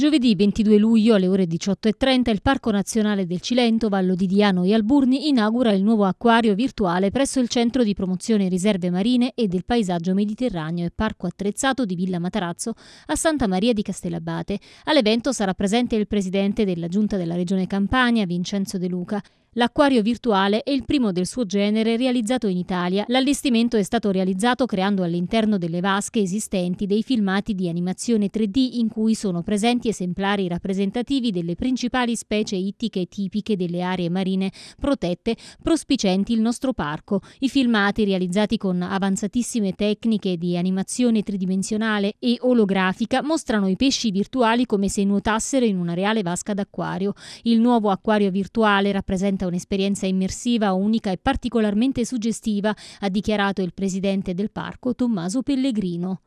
Giovedì 22 luglio alle ore 18.30 il Parco Nazionale del Cilento, Vallo di Diano e Alburni inaugura il nuovo acquario virtuale presso il Centro di Promozione Riserve Marine e del Paesaggio Mediterraneo e Parco Attrezzato di Villa Matarazzo a Santa Maria di Castellabate. All'evento sarà presente il Presidente della Giunta della Regione Campania, Vincenzo De Luca, L'acquario virtuale è il primo del suo genere realizzato in Italia. L'allestimento è stato realizzato creando all'interno delle vasche esistenti dei filmati di animazione 3D in cui sono presenti esemplari rappresentativi delle principali specie ittiche tipiche delle aree marine protette prospicenti il nostro parco. I filmati realizzati con avanzatissime tecniche di animazione tridimensionale e olografica mostrano i pesci virtuali come se nuotassero in una reale vasca d'acquario. Il nuovo acquario virtuale rappresenta rappresenta un'esperienza immersiva, unica e particolarmente suggestiva, ha dichiarato il presidente del parco Tommaso Pellegrino.